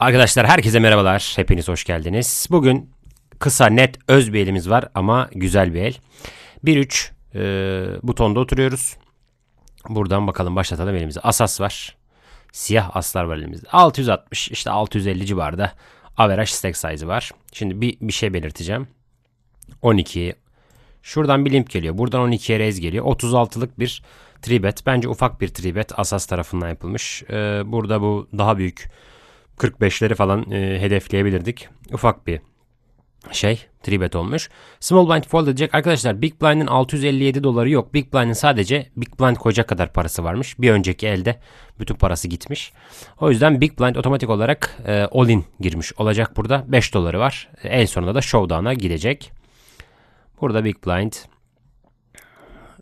Arkadaşlar herkese merhabalar. Hepiniz hoş geldiniz. Bugün kısa net öz bir elimiz var ama güzel bir el. 1-3 e, butonda oturuyoruz. Buradan bakalım başlatalım elimizi Asas var. Siyah aslar var elimizde. 660 işte 650 civarda average stack size var. Şimdi bir, bir şey belirteceğim. 12. Şuradan bir limp geliyor. Buradan 12'ye raise geliyor. 36'lık bir tribet. Bence ufak bir tribet asas tarafından yapılmış. Ee, burada bu daha büyük 45'leri falan e, hedefleyebilirdik. Ufak bir şey tribet olmuş. Small Blind Fold edecek. Arkadaşlar Big Blind'in 657 doları yok. Big Blind'in sadece Big Blind koca kadar parası varmış. Bir önceki elde bütün parası gitmiş. O yüzden Big Blind otomatik olarak e, all in girmiş olacak burada. 5 doları var. E, en sonunda da showdown'a gidecek. Burada Big Blind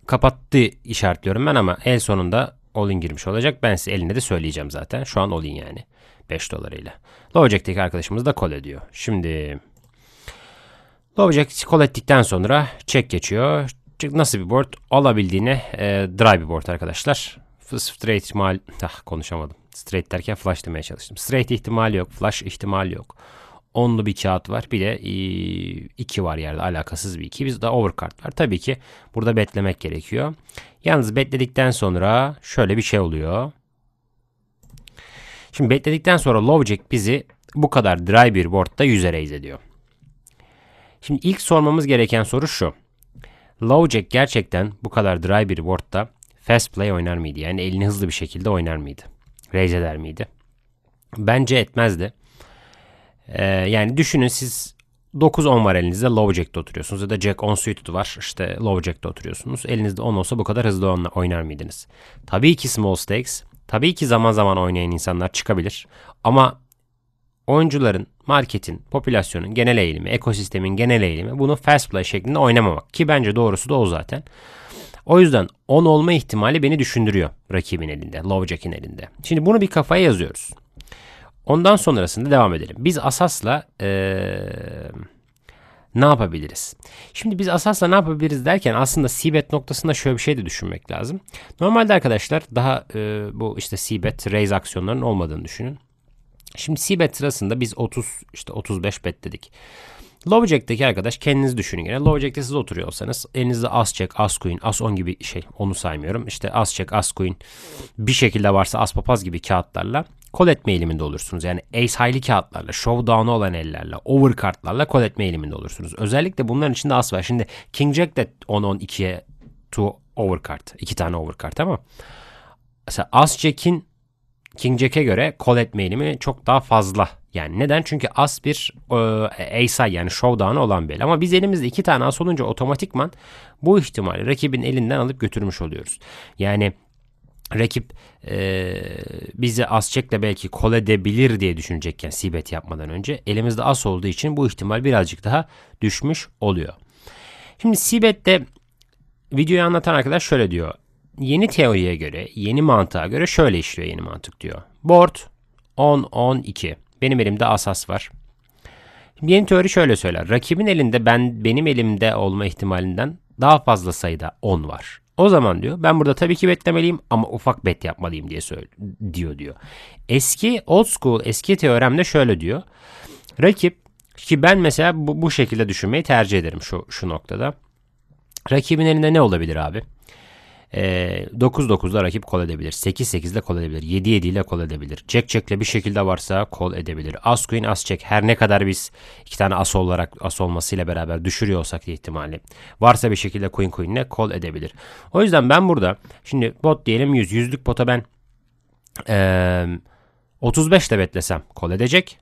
kapattı işaretliyorum ben ama en sonunda all-in girmiş olacak. Ben size elinde de söyleyeceğim zaten. Şu an all-in yani. 5 dolarıyla. Logic'teki arkadaşımız da call ediyor. Şimdi Logic'i call ettikten sonra check geçiyor. Nasıl bir board? Alabildiğine e, dry bir board arkadaşlar. Straight ihtimal... Ah konuşamadım. Straight derken flash demeye çalıştım. Straight ihtimal yok. Flash ihtimal yok onlu bir kağıt var. Bir de iki var yerde alakasız bir iki. Biz de overcard var. Tabii ki burada betlemek gerekiyor. Yalnız betledikten sonra şöyle bir şey oluyor. Şimdi betledikten sonra Lovejack bizi bu kadar dry bir boardda 100'e raise ediyor. Şimdi ilk sormamız gereken soru şu. Lovejack gerçekten bu kadar dry bir boardda fast play oynar mıydı? Yani elini hızlı bir şekilde oynar mıydı? Raise eder miydi? Bence etmezdi. Ee, yani düşünün siz 9-10 var elinizde Low Lovejack'te oturuyorsunuz ya da Jack 10 suited var işte Lovejack'te oturuyorsunuz. Elinizde 10 olsa bu kadar hızlı oynar mıydınız? Tabii ki small stakes, tabii ki zaman zaman oynayan insanlar çıkabilir ama oyuncuların, marketin, popülasyonun genel eğilimi, ekosistemin genel eğilimi bunu fast play şeklinde oynamamak ki bence doğrusu da o zaten. O yüzden 10 olma ihtimali beni düşündürüyor rakibin elinde, Low Jack'in elinde. Şimdi bunu bir kafaya yazıyoruz. Ondan sonrasında devam edelim. Biz asasla ee, ne yapabiliriz? Şimdi biz asasla ne yapabiliriz derken aslında seabed noktasında şöyle bir şey de düşünmek lazım. Normalde arkadaşlar daha e, bu işte seabed raise aksiyonlarının olmadığını düşünün. Şimdi seabed sırasında biz 30 işte 35 bet dedik. Lovejack'teki arkadaş kendiniz düşünün gene. Lovejack'te siz oturuyorsanız elinizde as check, as queen, as 10 gibi şey onu saymıyorum. İşte as check, as queen bir şekilde varsa as papaz gibi kağıtlarla kol etme eğiliminde olursunuz. Yani ace high'li kağıtlarla, showdown'u olan ellerle, over kartlarla kol etme eğiliminde olursunuz. Özellikle bunların içinde as var. Şimdi king jack de 10-10-2'ye 2 kart, 2 tane overcard ama mesela as jack'in King Jack'e göre kol etme eğilimi çok daha fazla. Yani neden? Çünkü as bir e, ace yani showdown olan bir el. Ama biz elimizde iki tane as olunca otomatikman bu ihtimali rakibin elinden alıp götürmüş oluyoruz. Yani rakip e, bizi az çekle belki kol edebilir diye düşünecekken sibet yapmadan önce elimizde as olduğu için bu ihtimal birazcık daha düşmüş oluyor. Şimdi sibette videoyu anlatan arkadaş şöyle diyor. Yeni teoriye göre, yeni mantığa göre şöyle işliyor yeni mantık diyor. Board 10 12 Benim elimde asas var. Şimdi yeni teori şöyle söyler. Rakibin elinde ben benim elimde olma ihtimalinden daha fazla sayıda 10 var. O zaman diyor ben burada tabii ki betlemeliyim ama ufak bet yapmalıyım diye söylüyor diyor diyor. Eski old school eski teoremde şöyle diyor. Rakip ki ben mesela bu, bu şekilde düşünmeyi tercih ederim şu, şu noktada. Rakibin elinde ne olabilir abi? e, ee, 9-9'da rakip kol edebilir. 8-8'le kol edebilir. 7-7 ile kol edebilir. çek çekle bir şekilde varsa kol edebilir. As Queen As çek her ne kadar biz iki tane as olarak as olmasıyla beraber düşürüyor olsak diye ihtimali. Varsa bir şekilde Queen Queen'le kol edebilir. O yüzden ben burada şimdi bot diyelim 100. Yüzlük pota ben e, 35 de betlesem kol edecek.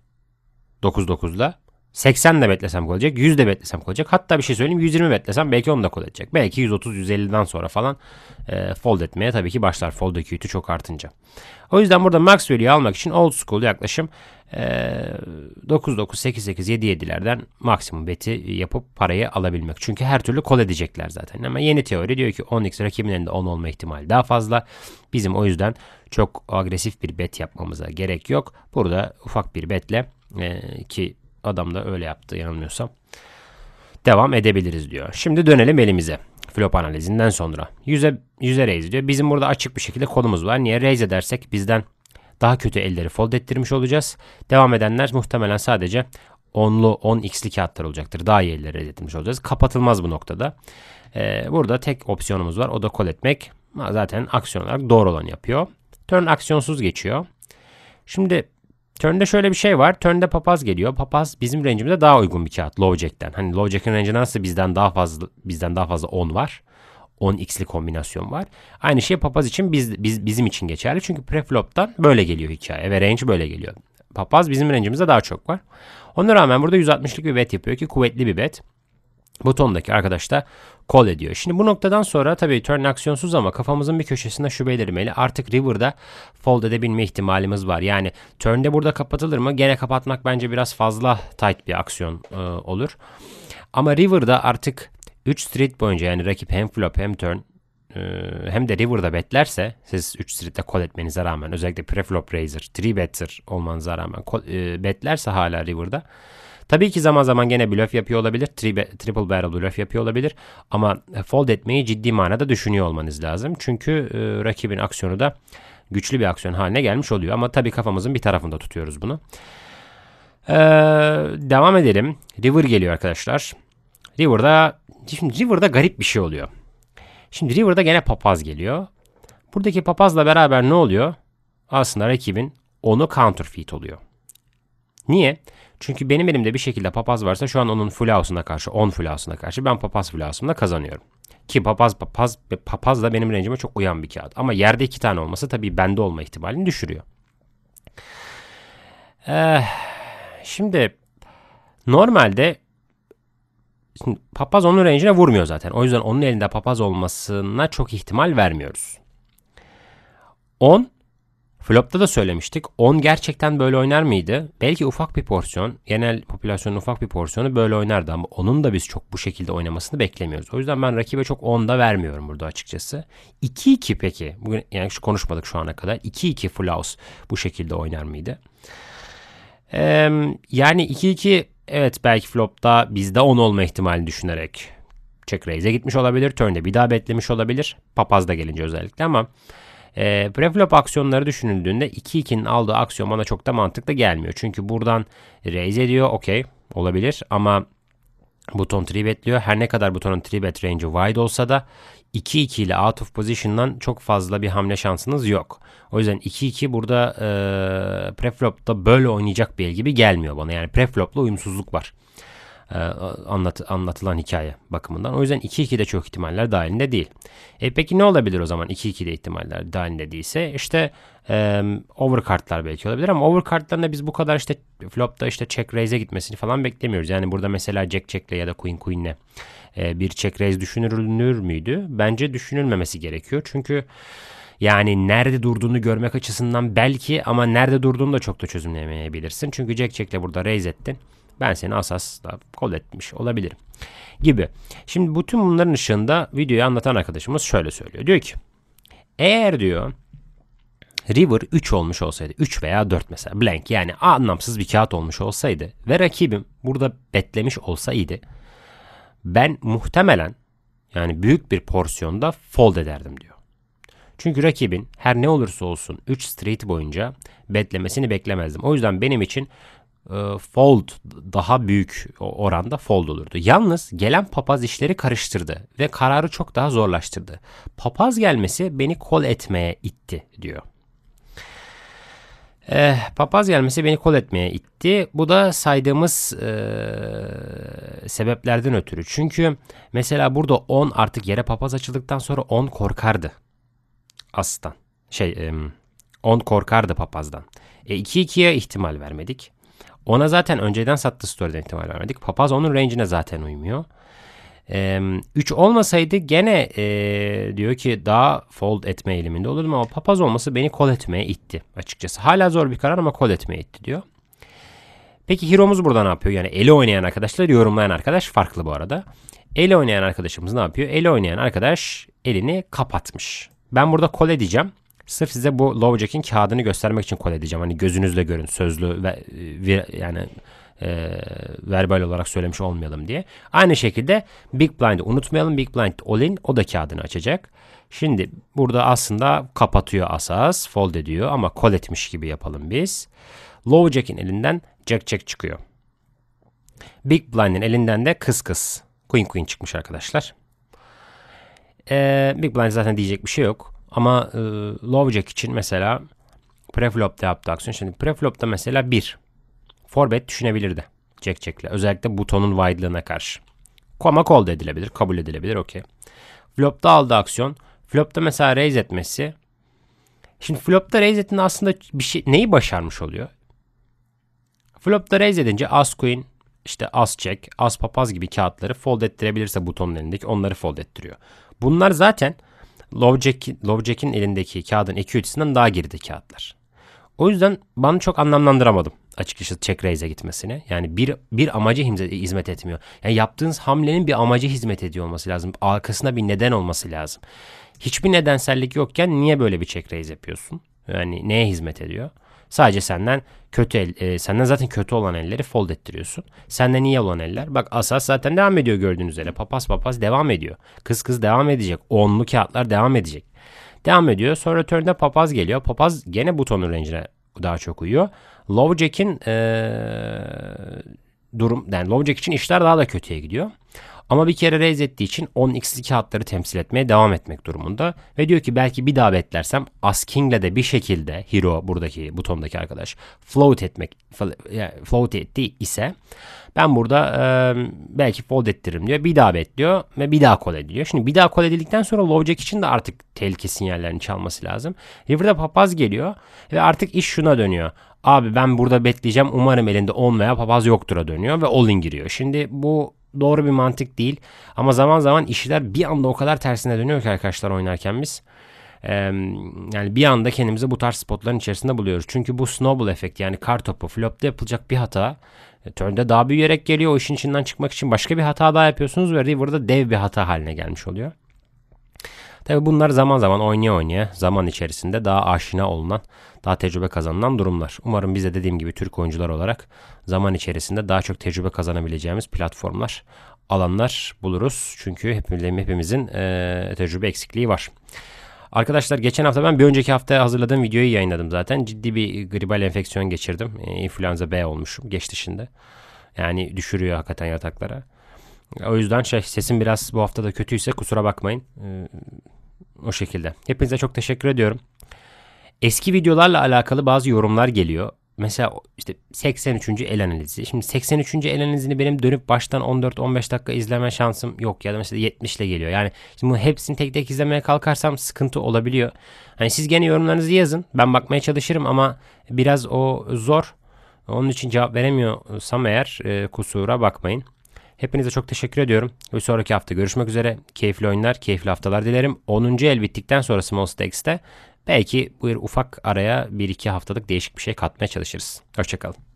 9-9'la. 80 de betlesem gol 100 de betlesem gol Hatta bir şey söyleyeyim 120 betlesem belki 10 da gol Belki 130-150'den sonra falan e, fold etmeye tabii ki başlar fold acuity çok artınca. O yüzden burada Maxwell'i almak için old school yaklaşım e, 9-9-8-8-7-7'lerden maksimum beti yapıp parayı alabilmek. Çünkü her türlü kol edecekler zaten. Ama yeni teori diyor ki 10x rakibin elinde 10 olma ihtimali daha fazla. Bizim o yüzden çok agresif bir bet yapmamıza gerek yok. Burada ufak bir betle e, ki Adam da öyle yaptı yanılmıyorsam. Devam edebiliriz diyor. Şimdi dönelim elimize. Flop analizinden sonra. 100'e 100'e raise diyor. Bizim burada açık bir şekilde kolumuz var. Niye? Raise edersek bizden daha kötü elleri fold ettirmiş olacağız. Devam edenler muhtemelen sadece onlu 10x'li kağıtlar olacaktır. Daha iyi elleri elde etmiş olacağız. Kapatılmaz bu noktada. Ee, burada tek opsiyonumuz var. O da call etmek. Zaten aksiyon olarak doğru olan yapıyor. Turn aksiyonsuz geçiyor. Şimdi Turn'de şöyle bir şey var. Turn'de papaz geliyor. Papaz bizim range'imize daha uygun bir kağıt Lowjack'ten. Hani Lowjack'in range'i nasıl bizden daha fazla bizden daha fazla 10 var. 10x'li kombinasyon var. Aynı şey papaz için biz, biz bizim için geçerli. Çünkü preflop'tan böyle geliyor hikaye ve range böyle geliyor. Papaz bizim range'imizde daha çok var. Ona rağmen burada 160'lık bir bet yapıyor ki kuvvetli bir bet butondaki arkadaş da call ediyor. Şimdi bu noktadan sonra tabii turn aksiyonsuz ama kafamızın bir köşesinde şu belirmeli. Artık river'da fold edebilme ihtimalimiz var. Yani turn'de burada kapatılır mı? Gene kapatmak bence biraz fazla tight bir aksiyon e, olur. Ama river'da artık 3 street boyunca yani rakip hem flop hem turn e, hem de river'da betlerse siz 3 street'te call etmenize rağmen özellikle preflop raiser, 3 better olmanıza rağmen e, betlerse hala river'da Tabii ki zaman zaman gene blöf yapıyor olabilir. Tri triple barrel blöf yapıyor olabilir. Ama e, fold etmeyi ciddi manada düşünüyor olmanız lazım. Çünkü e, rakibin aksiyonu da güçlü bir aksiyon haline gelmiş oluyor. Ama tabii kafamızın bir tarafında tutuyoruz bunu. Ee, devam edelim. River geliyor arkadaşlar. River'da şimdi River'da garip bir şey oluyor. Şimdi River'da gene papaz geliyor. Buradaki papazla beraber ne oluyor? Aslında rakibin onu counterfeit oluyor. Niye? Çünkü benim elimde bir şekilde papaz varsa şu an onun flausuna karşı, on flausuna karşı ben papaz flausumla kazanıyorum. Ki papaz papaz ve papaz da benim rencime çok uyan bir kağıt. Ama yerde iki tane olması tabii bende olma ihtimalini düşürüyor. Ee, şimdi normalde şimdi papaz onun rencine vurmuyor zaten. O yüzden onun elinde papaz olmasına çok ihtimal vermiyoruz. 10 Flop'ta da söylemiştik. 10 gerçekten böyle oynar mıydı? Belki ufak bir porsiyon, genel popülasyonun ufak bir porsiyonu böyle oynardı ama onun da biz çok bu şekilde oynamasını beklemiyoruz. O yüzden ben rakibe çok 10 vermiyorum burada açıkçası. 2-2 peki. Bugün yani şu konuşmadık şu ana kadar. 2-2 Full bu şekilde oynar mıydı? Ee, yani 2-2 evet belki flop'ta bizde 10 olma ihtimalini düşünerek check raise'e gitmiş olabilir. Turn'de bir daha betlemiş olabilir. Papaz da gelince özellikle ama e, preflop aksiyonları düşünüldüğünde 2-2'nin aldığı aksiyon bana çok da mantıklı gelmiyor. Çünkü buradan raise ediyor okey olabilir ama buton tribetliyor. Her ne kadar butonun tribet range'i wide olsa da 2-2 ile out of position'dan çok fazla bir hamle şansınız yok. O yüzden 2-2 burada e, preflop'ta böyle oynayacak bir el gibi gelmiyor bana. Yani preflop'la uyumsuzluk var. E, anlat, anlatılan hikaye bakımından. O yüzden 2-2 de çok ihtimaller dahilinde değil. E peki ne olabilir o zaman 2-2 de ihtimaller dahilinde değilse? İşte e, kartlar belki olabilir ama over overcardlarında biz bu kadar işte flopta işte check raise'e gitmesini falan beklemiyoruz. Yani burada mesela check check'le ya da queen queen'le e, bir check raise düşünülür müydü? Bence düşünülmemesi gerekiyor. Çünkü yani nerede durduğunu görmek açısından belki ama nerede durduğunu da çok da çözümlemeyebilirsin. Çünkü Jack Jack'le burada raise ettin ben seni asasla kol etmiş olabilirim gibi. Şimdi bütün bunların ışığında videoyu anlatan arkadaşımız şöyle söylüyor. Diyor ki eğer diyor River 3 olmuş olsaydı 3 veya 4 mesela blank yani anlamsız bir kağıt olmuş olsaydı ve rakibim burada betlemiş olsaydı ben muhtemelen yani büyük bir porsiyonda fold ederdim diyor. Çünkü rakibin her ne olursa olsun 3 straight boyunca betlemesini beklemezdim. O yüzden benim için e, fold daha büyük oranda fold olurdu. Yalnız gelen papaz işleri karıştırdı ve kararı çok daha zorlaştırdı. Papaz gelmesi beni kol etmeye itti diyor. Eh, papaz gelmesi beni kol etmeye itti. Bu da saydığımız e, sebeplerden ötürü. Çünkü mesela burada 10 artık yere papaz açıldıktan sonra 10 korkardı. Aslan. Şey 10 e, korkardı papazdan. E, 2-2'ye ihtimal vermedik. Ona zaten önceden sattığı story'den ihtimal vermedik. Papaz onun range'ine zaten uymuyor. 3 ee, olmasaydı gene e, diyor ki daha fold etme eğiliminde olurdum ama papaz olması beni kol etmeye itti açıkçası. Hala zor bir karar ama kol etmeye itti diyor. Peki Hero'muz burada ne yapıyor? Yani eli oynayan arkadaşlar yorumlayan arkadaş farklı bu arada. Eli oynayan arkadaşımız ne yapıyor? Eli oynayan arkadaş elini kapatmış. Ben burada kol edeceğim. Sırf size bu low Lovjack'in kağıdını göstermek için kod edeceğim. Hani gözünüzle görün sözlü ve e, yani e, verbal olarak söylemiş olmayalım diye. Aynı şekilde Big blind unutmayalım. Big Blind Olin o da kağıdını açacak. Şimdi burada aslında kapatıyor asas, fold ediyor ama kol etmiş gibi yapalım biz. Low Jack'in elinden Jack Jack çıkıyor. Big Blind'in elinden de kız kız. Queen Queen çıkmış arkadaşlar. Ee, Big Blind zaten diyecek bir şey yok. Ama e, Lovjack için mesela preflop'ta yaptı aksiyon. Şimdi preflop'ta mesela 1. Forbet düşünebilirdi. Jack Jack'le. Özellikle butonun wide'lığına karşı. Ama call edilebilir. Kabul edilebilir. Okey. Flop'ta aldı aksiyon. Flop'ta mesela raise etmesi. Şimdi flop'ta raise ettiğinde aslında bir şey, neyi başarmış oluyor? Flop'ta raise edince as queen, işte as check, as papaz gibi kağıtları fold ettirebilirse butonun elindeki onları fold ettiriyor. Bunlar zaten Lovjack'in elindeki kağıdın eki ölçüsünden daha geride kağıtlar. O yüzden ben çok anlamlandıramadım açıkçası check raise'e gitmesini. Yani bir, bir amaca hizmet etmiyor. Yani yaptığınız hamlenin bir amaca hizmet ediyor olması lazım. Arkasında bir neden olması lazım. Hiçbir nedensellik yokken niye böyle bir check raise yapıyorsun? Yani neye hizmet ediyor? Sadece senden kötü el, e, senden zaten kötü olan elleri fold ettiriyorsun. Senden iyi olan eller. Bak asas zaten devam ediyor gördüğünüz üzere. Papaz papaz devam ediyor. Kız kız devam edecek. Onlu kağıtlar devam edecek. Devam ediyor. Sonra turn'de papaz geliyor. Papaz gene butonun range'ine daha çok uyuyor. Low Jack'in ee, durum yani Low Jack için işler daha da kötüye gidiyor. Ama bir kere raise ettiği için 10x2 hatları temsil etmeye devam etmek durumunda. Ve diyor ki belki bir daha beklersem asking'le de bir şekilde hero buradaki butondaki arkadaş float etmek float ettiği ise ben burada e, belki fold ettiririm diyor. Bir daha bekliyor ve bir daha call ediyor. Şimdi bir daha call edildikten sonra lowjack için de artık tehlike sinyallerini çalması lazım. River'da papaz geliyor ve artık iş şuna dönüyor. Abi ben burada bekleyeceğim umarım elinde 10 veya papaz yoktur'a dönüyor ve all in giriyor. Şimdi bu doğru bir mantık değil. Ama zaman zaman işler bir anda o kadar tersine dönüyor ki arkadaşlar oynarken biz. Ee, yani bir anda kendimizi bu tarz spotların içerisinde buluyoruz. Çünkü bu snowball efekt yani kar topu flop'ta yapılacak bir hata e, turn'de daha büyüyerek geliyor. O işin içinden çıkmak için başka bir hata daha yapıyorsunuz ve burada dev bir hata haline gelmiş oluyor. Tabi bunlar zaman zaman oynaya oynaya zaman içerisinde daha aşina olunan, daha tecrübe kazanılan durumlar. Umarım biz de dediğim gibi Türk oyuncular olarak zaman içerisinde daha çok tecrübe kazanabileceğimiz platformlar, alanlar buluruz. Çünkü hepimizin, hepimizin e, tecrübe eksikliği var. Arkadaşlar geçen hafta ben bir önceki hafta hazırladığım videoyu yayınladım zaten. Ciddi bir gribal enfeksiyon geçirdim. E, influenza B olmuşum geç dışında. Yani düşürüyor hakikaten yataklara. O yüzden şey sesim biraz bu hafta da kötüyse kusura bakmayın. Ee, o şekilde. Hepinize çok teşekkür ediyorum. Eski videolarla alakalı bazı yorumlar geliyor. Mesela işte 83. el analizi. Şimdi 83. el analizini benim dönüp baştan 14-15 dakika izleme şansım yok ya da mesela 70 ile geliyor. Yani şimdi bu hepsini tek tek izlemeye kalkarsam sıkıntı olabiliyor. Hani siz gene yorumlarınızı yazın. Ben bakmaya çalışırım ama biraz o zor. Onun için cevap veremiyorsam eğer e, kusura bakmayın. Hepinize çok teşekkür ediyorum. Bir sonraki hafta görüşmek üzere. Keyifli oyunlar, keyifli haftalar dilerim. 10. el bittikten sonra Small Stakes'te belki bu bir ufak araya 1-2 haftalık değişik bir şey katmaya çalışırız. Hoşçakalın.